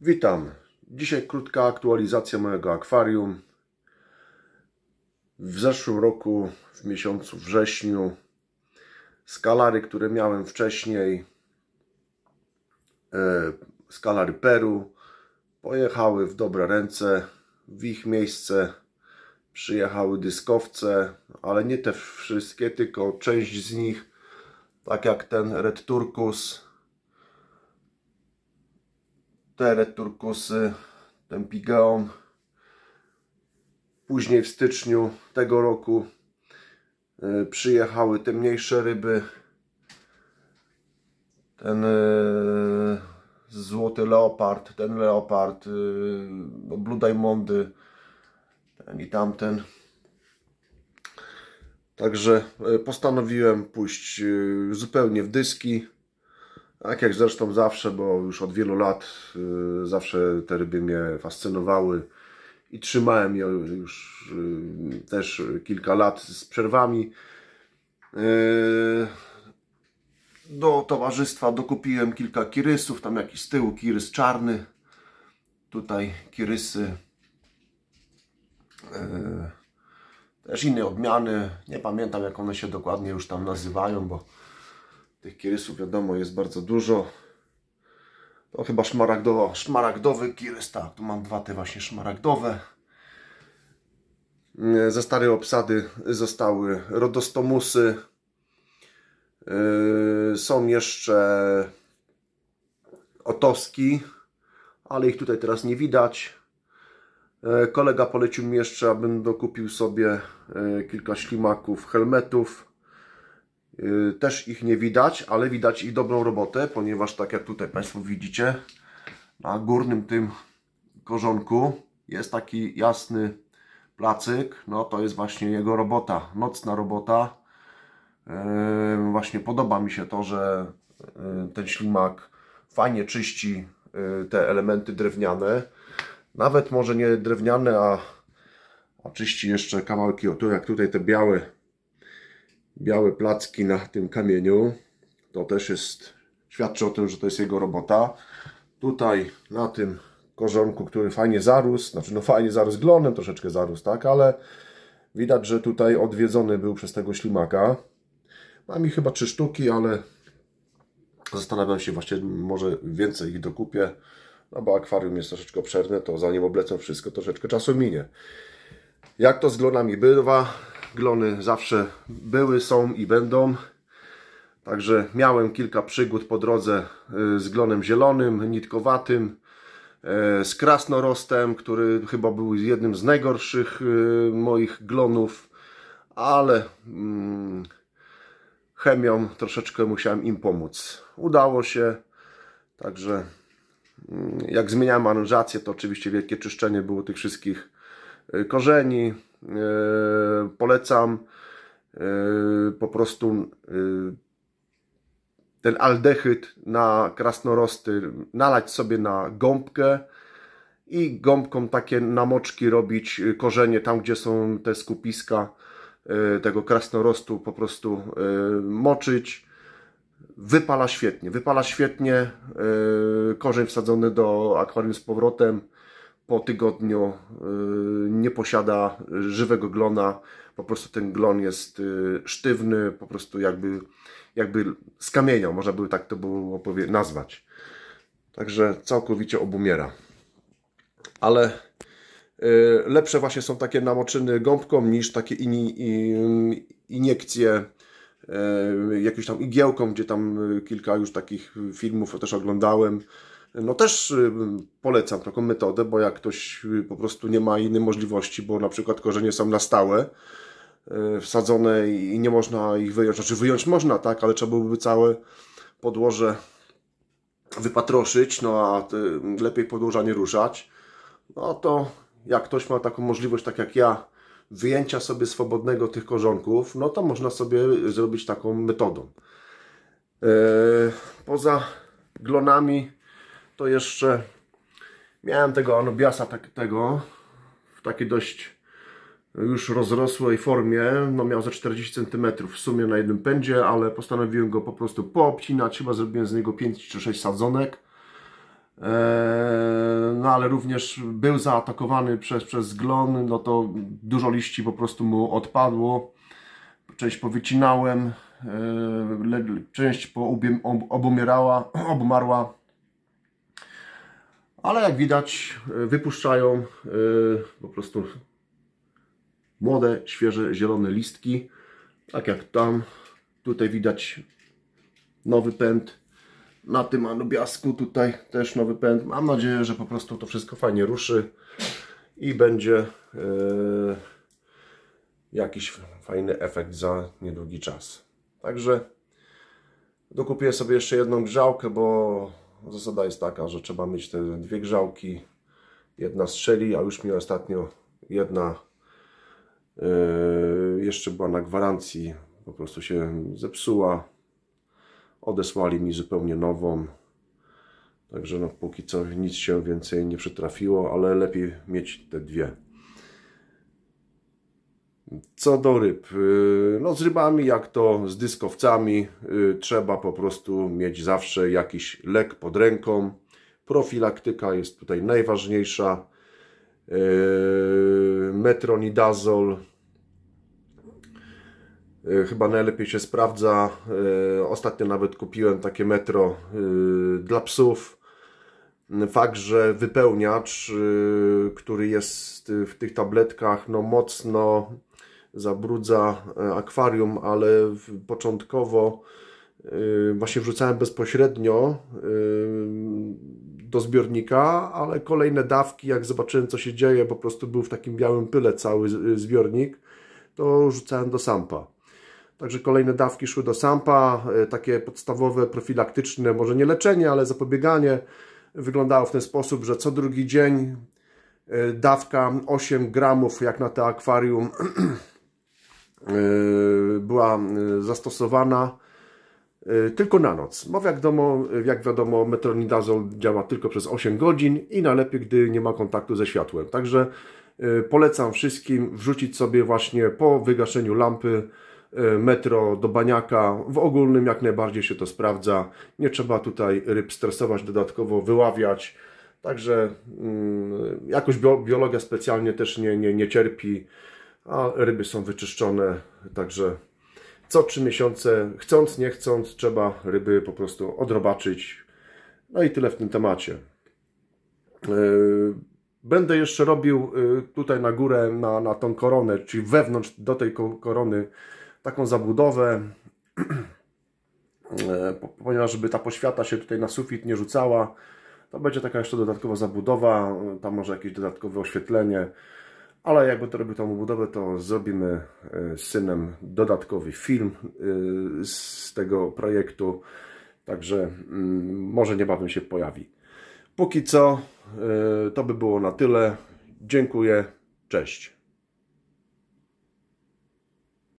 Witam. Dzisiaj krótka aktualizacja mojego akwarium. W zeszłym roku, w miesiącu wrześniu, skalary, które miałem wcześniej, e, skalary Peru, pojechały w dobre ręce. W ich miejsce przyjechały dyskowce, ale nie te wszystkie, tylko część z nich, tak jak ten Red Turkus, Tere, turkusy, tempigeon. Później w styczniu tego roku y, przyjechały te mniejsze ryby. Ten y, złoty leopard, ten leopard, y, no, Blue Diamondy, ten i tamten. Także postanowiłem pójść zupełnie w dyski. Tak jak zresztą zawsze, bo już od wielu lat y, zawsze te ryby mnie fascynowały i trzymałem je już y, też kilka lat z przerwami. Y, do towarzystwa dokupiłem kilka kirysów, tam jakiś z tyłu kirys czarny, tutaj kirysy też inne odmiany, nie pamiętam jak one się dokładnie już tam nazywają, bo tych kirysów wiadomo jest bardzo dużo. To no, chyba szmaragdowa, szmaragdowy kirys, tak, tu mam dwa te właśnie szmaragdowe. E, ze starej obsady zostały rodostomusy. E, są jeszcze otoski, ale ich tutaj teraz nie widać. E, kolega polecił mi jeszcze, abym dokupił sobie kilka ślimaków, helmetów. Y, też ich nie widać, ale widać ich dobrą robotę, ponieważ tak jak tutaj Państwo widzicie, na górnym tym korzonku jest taki jasny placyk. No to jest właśnie jego robota, nocna robota. Y, właśnie podoba mi się to, że y, ten ślimak fajnie czyści te elementy drewniane. Nawet może nie drewniane, a, a czyści jeszcze kawałki, o tu jak tutaj te białe białe placki na tym kamieniu. To też jest, świadczy o tym, że to jest jego robota. Tutaj na tym korzonku, który fajnie zarósł, znaczy no fajnie zarósł glonem, troszeczkę zarósł, tak, ale widać, że tutaj odwiedzony był przez tego ślimaka. Mam ich chyba trzy sztuki, ale zastanawiam się właśnie, może więcej ich dokupię, no bo akwarium jest troszeczkę obszerne, to zanim oblecę wszystko, troszeczkę czasu minie. Jak to z glonami bywa, glony zawsze były, są i będą. Także miałem kilka przygód po drodze y, z glonem zielonym, nitkowatym, y, z krasnorostem, który chyba był jednym z najgorszych y, moich glonów, ale mm, chemią troszeczkę musiałem im pomóc. Udało się, także mm, jak zmieniałem aranżację, to oczywiście wielkie czyszczenie było tych wszystkich korzeni, E, polecam e, po prostu e, ten aldehyd na krasnorosty nalać sobie na gąbkę i gąbką takie namoczki robić korzenie tam, gdzie są te skupiska tego krasnorostu po prostu moczyć. Wypala świetnie, wypala świetnie. Korzeń wsadzony do akwarium z powrotem po tygodniu y, nie posiada żywego glona, po prostu ten glon jest y, sztywny, po prostu jakby, jakby z można by tak to było nazwać. Także całkowicie obumiera. Ale y, lepsze właśnie są takie namoczyny gąbką niż takie in, in, iniekcje jakąś tam igiełką, gdzie tam kilka już takich filmów też oglądałem, no też y, polecam taką metodę, bo jak ktoś y, po prostu nie ma innej możliwości, bo na przykład korzenie są na stałe y, wsadzone i nie można ich wyjąć, znaczy wyjąć można, tak, ale trzeba byłoby całe podłoże wypatroszyć, no a lepiej podłoża nie ruszać, no to jak ktoś ma taką możliwość, tak jak ja, wyjęcia sobie swobodnego tych korzonków, no to można sobie zrobić taką metodą. E, poza glonami to jeszcze miałem tego Anubiasa tak, tego w takiej dość już rozrosłej formie, no miał ze 40 cm w sumie na jednym pędzie, ale postanowiłem go po prostu poobcinać, chyba zrobiłem z niego 5 czy 6 sadzonek. Eee, no ale również był zaatakowany przez, przez glon, no to dużo liści po prostu mu odpadło. Część powycinałem, eee, część obumierała obumarła ale jak widać e, wypuszczają e, po prostu młode, świeże, zielone listki, tak jak tam. Tutaj widać nowy pęd na tym anubiasku, tutaj też nowy pęd. Mam nadzieję, że po prostu to wszystko fajnie ruszy i będzie e, jakiś fajny efekt za niedługi czas. Także dokupię sobie jeszcze jedną grzałkę, bo Zasada jest taka, że trzeba mieć te dwie grzałki. Jedna strzeli, a już mi ostatnio jedna yy, jeszcze była na gwarancji. Po prostu się zepsuła. Odesłali mi zupełnie nową. Także no, póki co nic się więcej nie przytrafiło, ale lepiej mieć te dwie. Co do ryb, y, no z rybami, jak to z dyskowcami, y, trzeba po prostu mieć zawsze jakiś lek pod ręką. Profilaktyka jest tutaj najważniejsza. Y, metronidazol chyba najlepiej się sprawdza. Ostatnio nawet kupiłem takie metro dla psów fakt, że wypełniacz, y, który jest w tych tabletkach no mocno zabrudza e, akwarium, ale początkowo y, właśnie wrzucałem bezpośrednio y, do zbiornika, ale kolejne dawki, jak zobaczyłem co się dzieje, po prostu był w takim białym pyle cały zbiornik, to rzucałem do sampa. Także kolejne dawki szły do sampa, e, takie podstawowe, profilaktyczne, może nie leczenie, ale zapobieganie wyglądało w ten sposób, że co drugi dzień e, dawka 8 gramów, jak na to akwarium, e, była e, zastosowana tylko na noc, bo jak wiadomo, jak wiadomo metronidazol działa tylko przez 8 godzin i najlepiej, gdy nie ma kontaktu ze światłem. Także polecam wszystkim wrzucić sobie właśnie po wygaszeniu lampy E, metro do Baniaka. W ogólnym jak najbardziej się to sprawdza. Nie trzeba tutaj ryb stresować dodatkowo, wyławiać. Także mm, jakoś biologia specjalnie też nie, nie, nie cierpi, a ryby są wyczyszczone, także co trzy miesiące, chcąc, nie chcąc, trzeba ryby po prostu odrobaczyć. No i tyle w tym temacie. E, będę jeszcze robił e, tutaj na górę, na, na tą koronę, czyli wewnątrz do tej korony taką zabudowę, e, ponieważ żeby ta poświata się tutaj na sufit nie rzucała, to będzie taka jeszcze dodatkowa zabudowa, tam może jakieś dodatkowe oświetlenie, ale jakby to robił tą budowę, to zrobimy e, z synem dodatkowy film e, z tego projektu, także mm, może niebawem się pojawi. Póki co to by było na tyle. Dziękuję, cześć.